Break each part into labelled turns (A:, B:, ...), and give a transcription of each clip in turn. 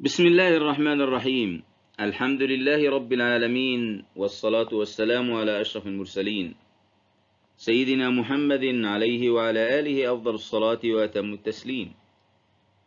A: بسم الله الرحمن الرحيم الحمد لله رب العالمين والصلاة والسلام على أشرف المرسلين سيدنا محمد عليه وعلى آله أفضل الصلاة وأتم التسليم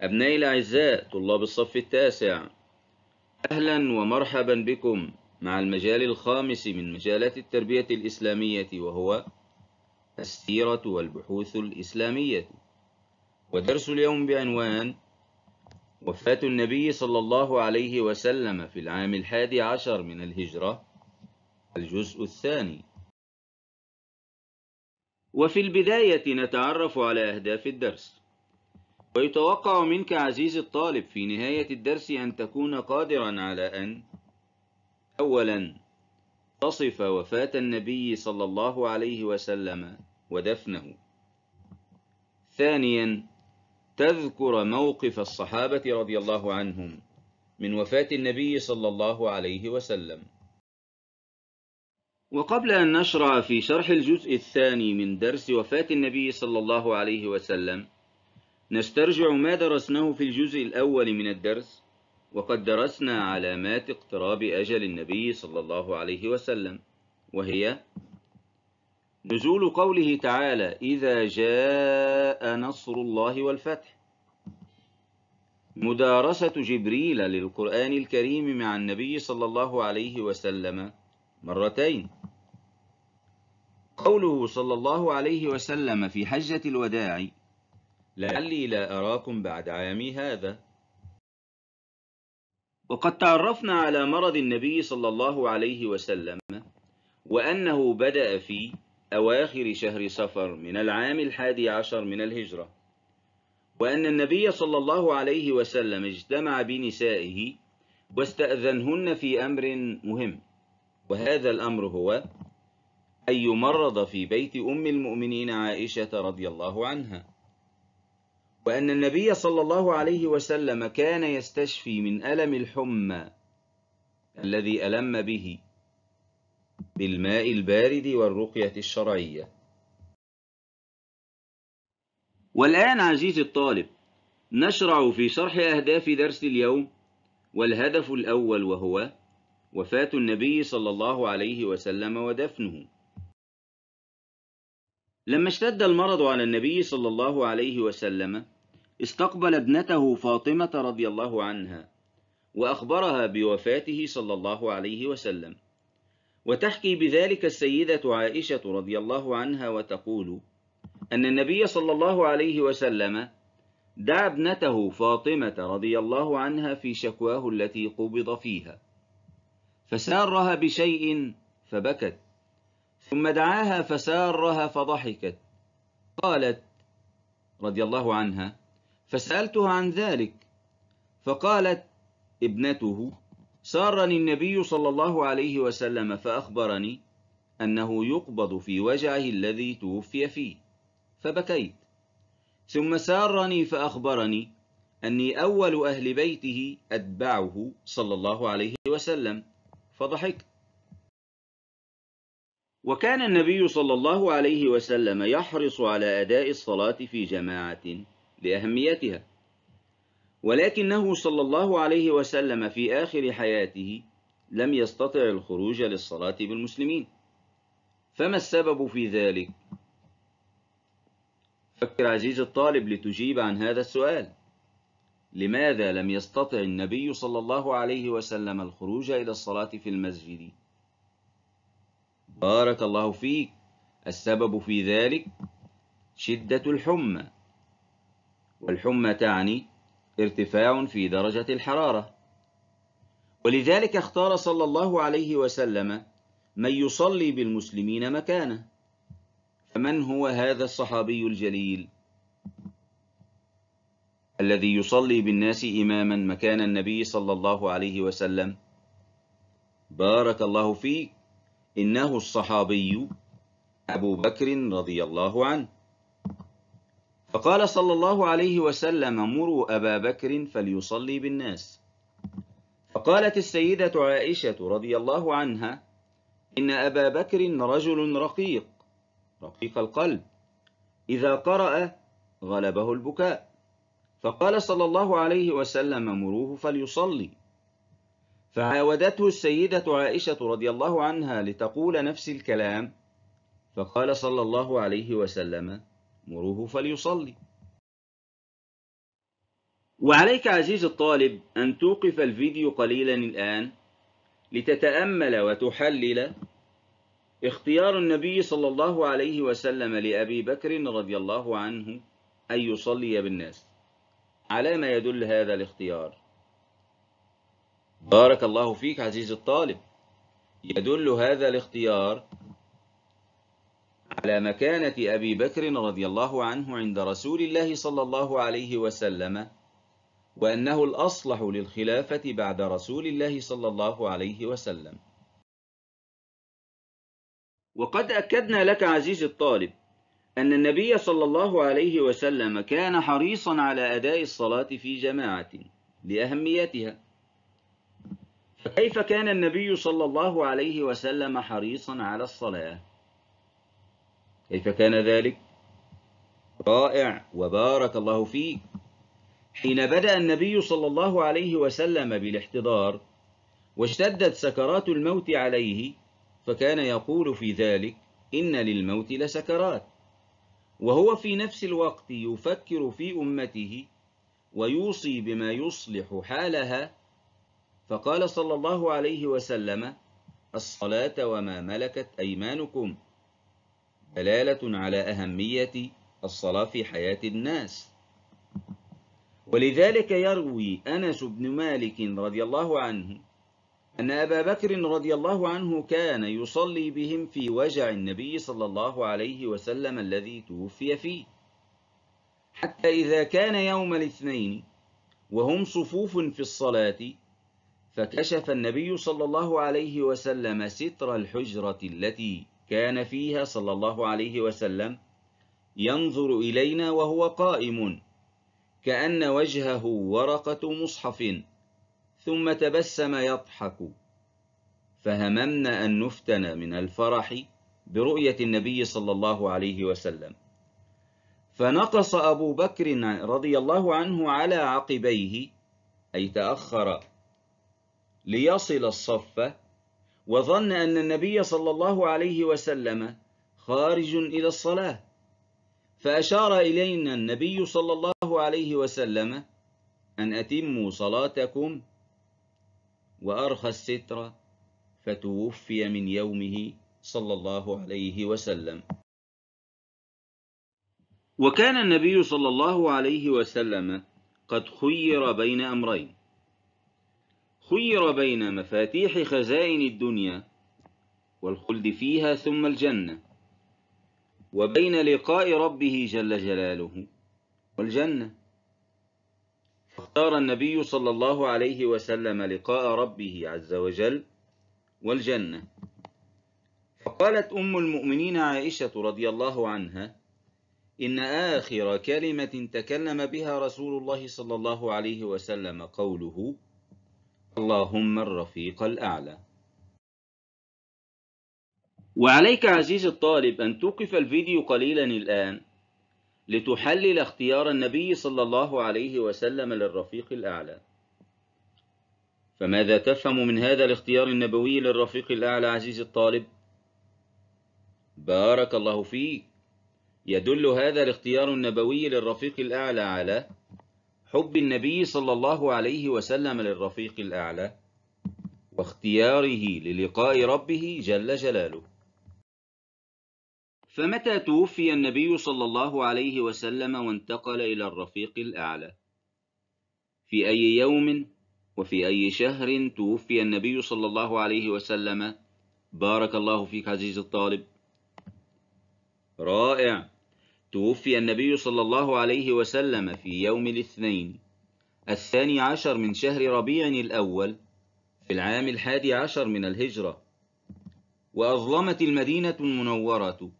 A: أبنائي الأعزاء طلاب الصف التاسع أهلا ومرحبا بكم مع المجال الخامس من مجالات التربية الإسلامية وهو السيرة والبحوث الإسلامية ودرس اليوم بعنوان وفاة النبي صلى الله عليه وسلم في العام الحادي عشر من الهجرة الجزء الثاني وفي البداية نتعرف على أهداف الدرس ويتوقع منك عزيزي الطالب في نهاية الدرس أن تكون قادرا على أن أولا تصف وفاة النبي صلى الله عليه وسلم ودفنه ثانيا تذكر موقف الصحابة رضي الله عنهم من وفاة النبي صلى الله عليه وسلم وقبل أن نشرع في شرح الجزء الثاني من درس وفاة النبي صلى الله عليه وسلم نسترجع ما درسناه في الجزء الأول من الدرس وقد درسنا علامات اقتراب أجل النبي صلى الله عليه وسلم وهي نزول قوله تعالى إذا جاء نصر الله والفتح مدارسة جبريل للقرآن الكريم مع النبي صلى الله عليه وسلم مرتين قوله صلى الله عليه وسلم في حجة الوداع لعلي لا أراكم بعد عامي هذا وقد تعرفنا على مرض النبي صلى الله عليه وسلم وأنه بدأ فيه أواخر شهر صفر من العام الحادي عشر من الهجرة وأن النبي صلى الله عليه وسلم اجتمع بنسائه واستأذنهن في أمر مهم وهذا الأمر هو أن يمرض في بيت أم المؤمنين عائشة رضي الله عنها وأن النبي صلى الله عليه وسلم كان يستشفي من ألم الحمى الذي ألم به بالماء البارد والرقية الشرعية والآن عزيزي الطالب نشرع في شرح أهداف درس اليوم والهدف الأول وهو وفاة النبي صلى الله عليه وسلم ودفنه لما اشتد المرض على النبي صلى الله عليه وسلم استقبل ابنته فاطمة رضي الله عنها وأخبرها بوفاته صلى الله عليه وسلم وتحكي بذلك السيدة عائشة رضي الله عنها وتقول أن النبي صلى الله عليه وسلم دعا ابنته فاطمة رضي الله عنها في شكواه التي قبض فيها فسارها بشيء فبكت ثم دعاها فسارها فضحكت قالت رضي الله عنها فسألتها عن ذلك فقالت ابنته سارني النبي صلى الله عليه وسلم فأخبرني أنه يقبض في وجعه الذي توفي فيه فبكيت ثم سارني فأخبرني أني أول أهل بيته أتبعه صلى الله عليه وسلم فضحكت وكان النبي صلى الله عليه وسلم يحرص على أداء الصلاة في جماعة لأهميتها ولكنه صلى الله عليه وسلم في آخر حياته لم يستطع الخروج للصلاة بالمسلمين فما السبب في ذلك؟ فكر عزيز الطالب لتجيب عن هذا السؤال لماذا لم يستطع النبي صلى الله عليه وسلم الخروج إلى الصلاة في المسجد؟ بارك الله فيك السبب في ذلك شدة الحمى والحمى تعني ارتفاع في درجة الحرارة ولذلك اختار صلى الله عليه وسلم من يصلي بالمسلمين مكانه فمن هو هذا الصحابي الجليل الذي يصلي بالناس إماما مكان النبي صلى الله عليه وسلم بارك الله فيك إنه الصحابي أبو بكر رضي الله عنه فقال صلى الله عليه وسلم مروا أبا بكر فليصلي بالناس فقالت السيدة عائشة رضي الله عنها إن أبا بكر رجل رقيق رقيق القلب إذا قرأ غلبه البكاء فقال صلى الله عليه وسلم مروه فليصلي فعاودته السيدة عائشة رضي الله عنها لتقول نفس الكلام فقال صلى الله عليه وسلم مروه فليصلي وعليك عزيز الطالب أن توقف الفيديو قليلا الآن لتتأمل وتحلل اختيار النبي صلى الله عليه وسلم لأبي بكر رضي الله عنه أن يصلي بالناس على ما يدل هذا الاختيار بارك الله فيك عزيز الطالب يدل هذا الاختيار على مكانة أبي بكر رضي الله عنه عند رسول الله صلى الله عليه وسلم وأنه الأصلح للخلافة بعد رسول الله صلى الله عليه وسلم وقد أكدنا لك عزيز الطالب أن النبي صلى الله عليه وسلم كان حريصا على أداء الصلاة في جماعة لأهميتها فكيف كان النبي صلى الله عليه وسلم حريصا على الصلاة؟ كيف كان ذلك؟ رائع وبارك الله فيك حين بدأ النبي صلى الله عليه وسلم بالاحتضار واشتدت سكرات الموت عليه فكان يقول في ذلك إن للموت لسكرات وهو في نفس الوقت يفكر في أمته ويوصي بما يصلح حالها فقال صلى الله عليه وسلم الصلاة وما ملكت أيمانكم دلالة على أهمية الصلاة في حياة الناس ولذلك يروي أنس بن مالك رضي الله عنه أن أبا بكر رضي الله عنه كان يصلي بهم في وجع النبي صلى الله عليه وسلم الذي توفي فيه حتى إذا كان يوم الاثنين وهم صفوف في الصلاة فكشف النبي صلى الله عليه وسلم ستر الحجرة التي كان فيها صلى الله عليه وسلم ينظر إلينا وهو قائم كأن وجهه ورقة مصحف ثم تبسم يضحك فهممنا أن نفتن من الفرح برؤية النبي صلى الله عليه وسلم فنقص أبو بكر رضي الله عنه على عقبيه أي تأخر ليصل الصف وظن أن النبي صلى الله عليه وسلم خارج إلى الصلاة فأشار إلينا النبي صلى الله عليه وسلم أن أتموا صلاتكم وأرخى الستر فتوفي من يومه صلى الله عليه وسلم وكان النبي صلى الله عليه وسلم قد خير بين أمرين خير بين مفاتيح خزائن الدنيا والخلد فيها ثم الجنة وبين لقاء ربه جل جلاله والجنة فاختار النبي صلى الله عليه وسلم لقاء ربه عز وجل والجنة فقالت أم المؤمنين عائشة رضي الله عنها إن آخر كلمة تكلم بها رسول الله صلى الله عليه وسلم قوله اللهم الرفيق الأعلى وعليك عزيزي الطالب أن توقف الفيديو قليلا الآن لتحلل اختيار النبي صلى الله عليه وسلم للرفيق الأعلى فماذا تفهم من هذا الاختيار النبوي للرفيق الأعلى عزيزي الطالب؟ بارك الله فيك يدل هذا الاختيار النبوي للرفيق الأعلى على حب النبي صلى الله عليه وسلم للرفيق الأعلى واختياره للقاء ربه جل جلاله فمتى توفي النبي صلى الله عليه وسلم وانتقل إلى الرفيق الأعلى في أي يوم وفي أي شهر توفي النبي صلى الله عليه وسلم بارك الله فيك عزيزي الطالب رائع توفي النبي صلى الله عليه وسلم في يوم الاثنين الثاني عشر من شهر ربيع الأول في العام الحادي عشر من الهجرة وأظلمت المدينة المنورة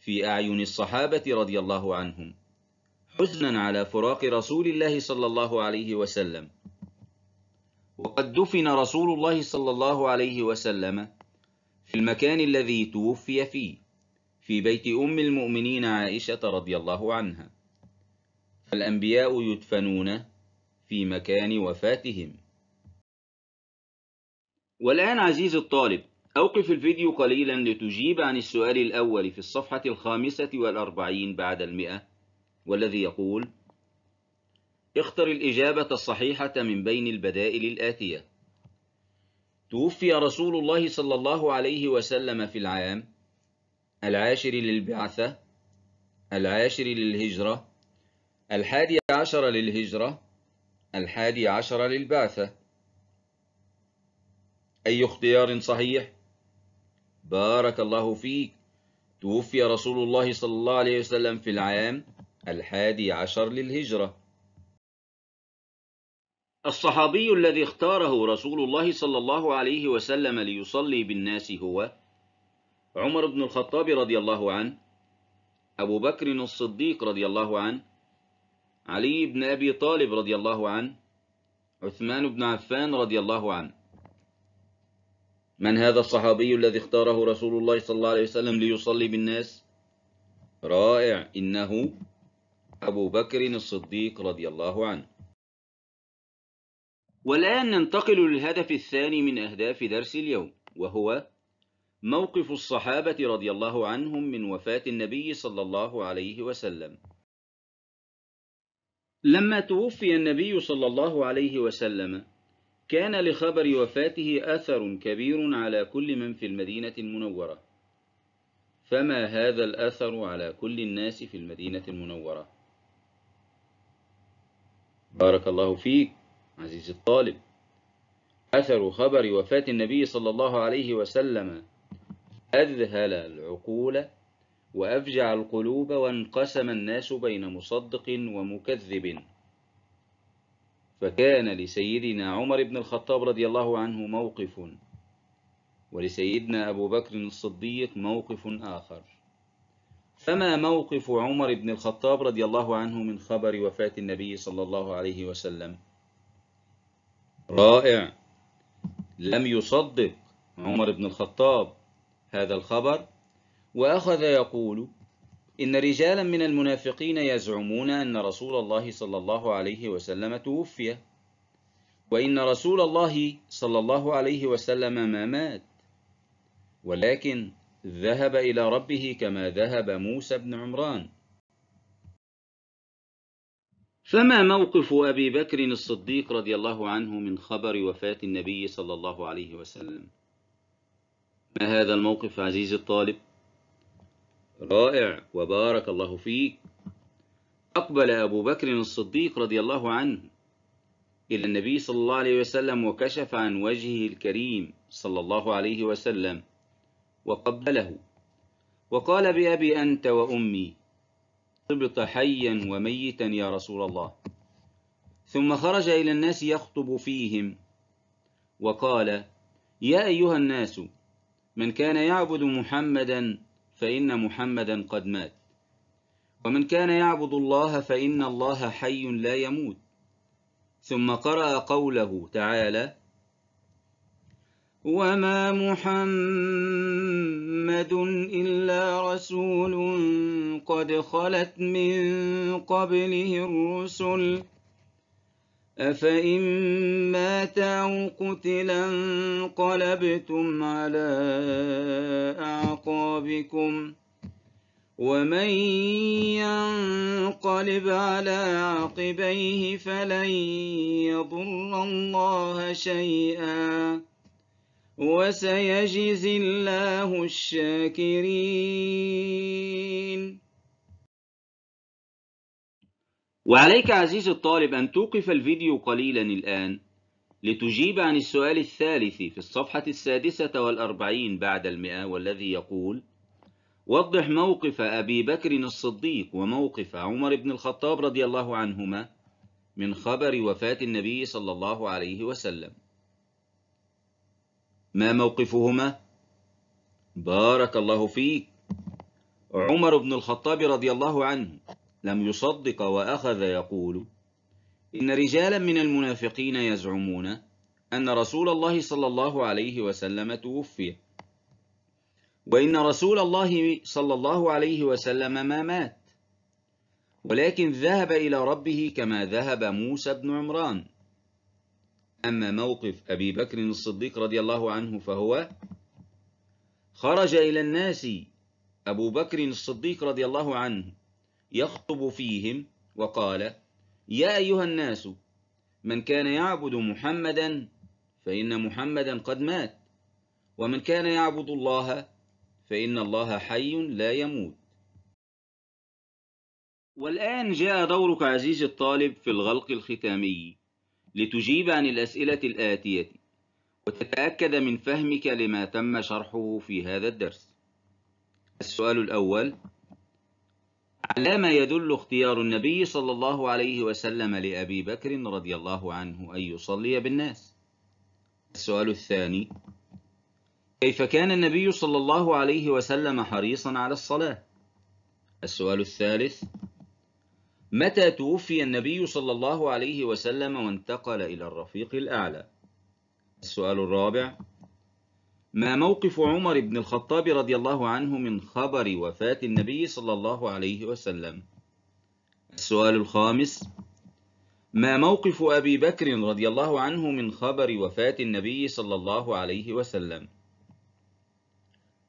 A: في أعين الصحابة رضي الله عنهم حزنا على فراق رسول الله صلى الله عليه وسلم وقد دفن رسول الله صلى الله عليه وسلم في المكان الذي توفي فيه في بيت أم المؤمنين عائشة رضي الله عنها الأنبياء يدفنون في مكان وفاتهم والآن عزيزي الطالب أوقف الفيديو قليلا لتجيب عن السؤال الأول في الصفحة الخامسة والأربعين بعد المئة والذي يقول اختر الإجابة الصحيحة من بين البدائل الآتية توفي رسول الله صلى الله عليه وسلم في العام العاشر للبعثة العاشر للهجرة الحادي عشر للهجرة الحادي عشر للبعثة أي اختيار صحيح؟ بارك الله فيك توفي رسول الله صلى الله عليه وسلم في العام الحادي عشر للهجرة الصحابي الذي اختاره رسول الله صلى الله عليه وسلم ليصلي بالناس هو عمر بن الخطاب رضي الله عنه أبو بكر الصديق رضي الله عنه علي بن أبي طالب رضي الله عنه عثمان بن عفان رضي الله عنه من هذا الصحابي الذي اختاره رسول الله صلى الله عليه وسلم ليصلي بالناس رائع إنه أبو بكر الصديق رضي الله عنه والآن ننتقل للهدف الثاني من أهداف درس اليوم وهو موقف الصحابة رضي الله عنهم من وفاة النبي صلى الله عليه وسلم لما توفي النبي صلى الله عليه وسلم كان لخبر وفاته أثر كبير على كل من في المدينة المنورة فما هذا الأثر على كل الناس في المدينة المنورة بارك الله فيك عزيزي الطالب أثر خبر وفاة النبي صلى الله عليه وسلم أذهل العقول وأفجع القلوب وانقسم الناس بين مصدق ومكذب فكان لسيدنا عمر بن الخطاب رضي الله عنه موقف ولسيدنا أبو بكر الصديق موقف آخر فما موقف عمر بن الخطاب رضي الله عنه من خبر وفاة النبي صلى الله عليه وسلم رائع لم يصدق عمر بن الخطاب هذا الخبر وأخذ يقول إن رجالا من المنافقين يزعمون أن رسول الله صلى الله عليه وسلم توفي وإن رسول الله صلى الله عليه وسلم ما مات ولكن ذهب إلى ربه كما ذهب موسى بن عمران فما موقف أبي بكر الصديق رضي الله عنه من خبر وفاة النبي صلى الله عليه وسلم؟ ما هذا الموقف عزيزي الطالب رائع وبارك الله فيك أقبل أبو بكر الصديق رضي الله عنه إلى النبي صلى الله عليه وسلم وكشف عن وجهه الكريم صلى الله عليه وسلم وقبله وقال بأبي أنت وأمي طبت حيا وميتا يا رسول الله ثم خرج إلى الناس يخطب فيهم وقال يا أيها الناس من كان يعبد محمدا فإن محمدا قد مات ومن كان يعبد الله فإن الله حي لا يموت ثم قرأ قوله تعالى وما محمد إلا رسول قد خلت من قبله الرسل أفإن مات أو قتلا انقلبتم على أعقابكم ومن ينقلب على عقبيه فلن يضر الله شيئا وسيجزي الله الشاكرين وعليك عزيزي الطالب أن توقف الفيديو قليلا الآن لتجيب عن السؤال الثالث في الصفحة السادسة والأربعين بعد المئة والذي يقول وضح موقف أبي بكر الصديق وموقف عمر بن الخطاب رضي الله عنهما من خبر وفاة النبي صلى الله عليه وسلم ما موقفهما؟ بارك الله فيك عمر بن الخطاب رضي الله عنه لم يصدق وأخذ يقول إن رجالا من المنافقين يزعمون أن رسول الله صلى الله عليه وسلم توفي وإن رسول الله صلى الله عليه وسلم ما مات ولكن ذهب إلى ربه كما ذهب موسى بن عمران أما موقف أبي بكر الصديق رضي الله عنه فهو خرج إلى الناس أبو بكر الصديق رضي الله عنه يخطب فيهم وقال يا أيها الناس من كان يعبد محمدا فإن محمدا قد مات ومن كان يعبد الله فإن الله حي لا يموت والآن جاء دورك عزيز الطالب في الغلق الختامي لتجيب عن الأسئلة الآتية وتتأكد من فهمك لما تم شرحه في هذا الدرس السؤال الأول على ما يدل اختيار النبي صلى الله عليه وسلم لأبي بكر رضي الله عنه أن يصلي بالناس السؤال الثاني كيف كان النبي صلى الله عليه وسلم حريصا على الصلاة السؤال الثالث متى توفي النبي صلى الله عليه وسلم وانتقل إلى الرفيق الأعلى السؤال الرابع ما موقف عمر بن الخطاب رضي الله عنه من خبر وفاة النبي صلى الله عليه وسلم السؤال الخامس ما موقف أبي بكر رضي الله عنه من خبر وفاة النبي صلى الله عليه وسلم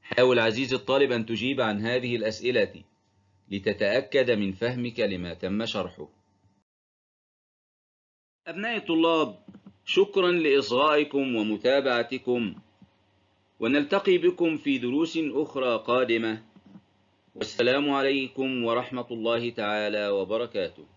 A: حاول عزيزي الطالب أن تجيب عن هذه الأسئلة لتتأكد من فهمك لما تم شرحه أبنائي الطلاب شكرا لإصغائكم ومتابعتكم ونلتقي بكم في دروس أخرى قادمة والسلام عليكم ورحمة الله تعالى وبركاته